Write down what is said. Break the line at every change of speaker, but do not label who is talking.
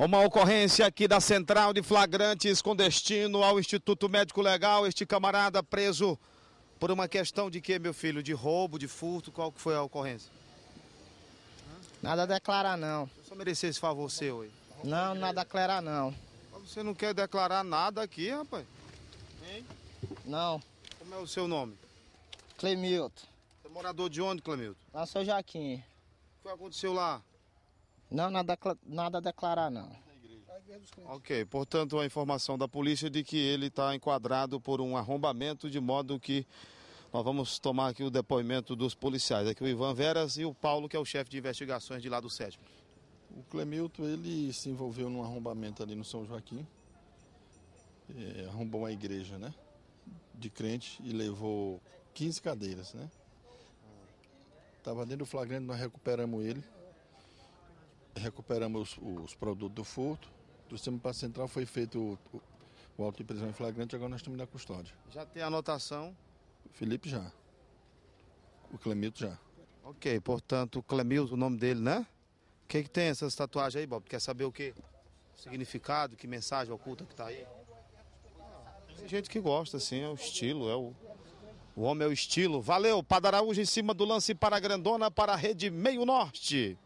Uma ocorrência aqui da central de flagrantes com destino ao Instituto Médico Legal. Este camarada preso por uma questão de que, meu filho? De roubo, de furto? Qual que foi a ocorrência? Nada a declarar, não. Eu só merecia esse favor seu aí. Não, nada a declarar, não. Você não quer declarar nada aqui, rapaz? Hein? Não. Como é o seu nome? Clemilton. Você é morador de onde, Clemilton? Lá sou Jaquim. O que aconteceu lá? Não, nada, nada a declarar, não. Ok, portanto, a informação da polícia de que ele está enquadrado por um arrombamento, de modo que nós vamos tomar aqui o depoimento dos policiais. Aqui é o Ivan Veras e o Paulo, que é o chefe de investigações de lá do sétimo.
O Clemilton, ele se envolveu num arrombamento ali no São Joaquim. É, arrombou uma igreja, né? De crente e levou 15 cadeiras, né? Estava dentro do flagrante, nós recuperamos ele. Recuperamos os produtos do furto. Do sistema para central foi feito o, o auto de prisão em flagrante, agora nós estamos na custódia.
Já tem anotação?
Felipe já. O Clemilto já.
Ok, portanto, Clemilto, o nome dele, né? O que, que tem essas tatuagens aí, Bob? Quer saber o que O significado, que mensagem oculta que tá aí? Tem gente que gosta, assim, é o estilo, é o. O homem é o estilo. Valeu, Padaraújo em cima do lance para a Grandona, para a rede Meio Norte.